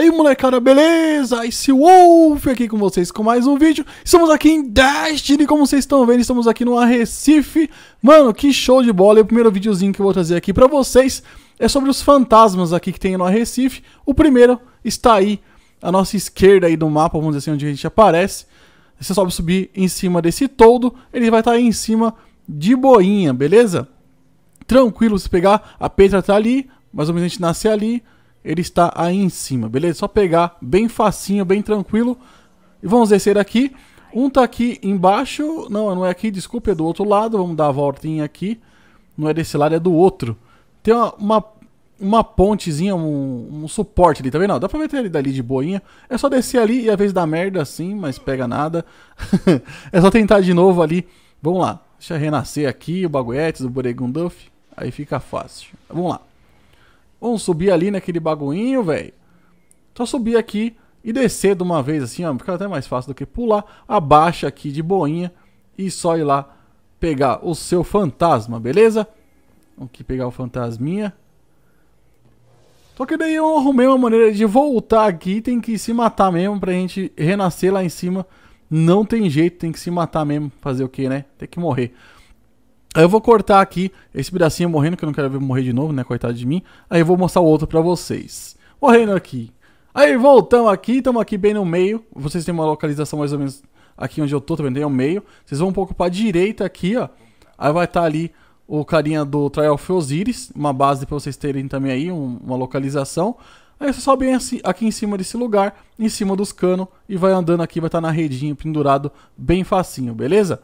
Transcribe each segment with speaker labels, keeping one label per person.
Speaker 1: aí, molecada, beleza? Ice Wolf aqui com vocês com mais um vídeo. Estamos aqui em Destiny, como vocês estão vendo, estamos aqui no Arrecife. Mano, que show de bola! E o primeiro videozinho que eu vou trazer aqui pra vocês é sobre os fantasmas aqui que tem no Arrecife. O primeiro está aí à nossa esquerda aí do mapa, vamos dizer assim, onde a gente aparece. Você sobe subir em cima desse todo, ele vai estar tá aí em cima de boinha, beleza? Tranquilo, se pegar, a Petra tá ali, mais ou menos a gente nasce ali, ele está aí em cima, beleza? Só pegar bem facinho, bem tranquilo. E vamos descer aqui. Um tá aqui embaixo, não, não é aqui, desculpa, é do outro lado. Vamos dar a voltinha aqui. Não é desse lado, é do outro. Tem uma, uma, uma pontezinha, um, um, suporte ali, tá vendo? Dá pra meter ele dali de boinha. É só descer ali e às vezes dá merda assim, mas pega nada. é só tentar de novo ali. Vamos lá, deixa renascer aqui o bagulhetes, o Boregunduff. Aí fica fácil. Vamos lá. Vamos subir ali naquele baguinho, velho. Só subir aqui e descer de uma vez assim, ó. Fica até mais fácil do que pular. Abaixa aqui de boinha e só ir lá pegar o seu fantasma, beleza? Vamos aqui pegar o fantasminha. Só que daí eu arrumei uma maneira de voltar aqui. Tem que se matar mesmo pra gente renascer lá em cima. Não tem jeito, tem que se matar mesmo. Fazer o que, né? Tem que morrer. Aí eu vou cortar aqui esse pedacinho morrendo, que eu não quero ver morrer de novo, né? Coitado de mim. Aí eu vou mostrar o outro pra vocês. Morrendo aqui. Aí voltamos aqui, estamos aqui bem no meio. Vocês têm uma localização mais ou menos aqui onde eu tô, também tá tem o meio. Vocês vão um pouco pra direita aqui, ó. Aí vai estar tá ali o carinha do Trial of Osiris, uma base pra vocês terem também aí, um, uma localização. Aí você sobe aqui em cima desse lugar, em cima dos canos, e vai andando aqui, vai estar tá na redinha, pendurado, bem facinho, beleza?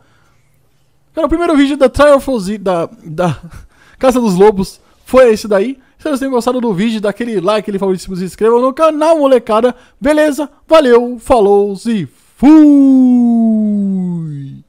Speaker 1: Cara, o primeiro vídeo da Trial Z, da, da Caça dos Lobos foi esse daí. Se vocês têm gostado do vídeo, daquele like, aquele favorito, se inscrevam no canal, molecada. Beleza? Valeu, falou e fui!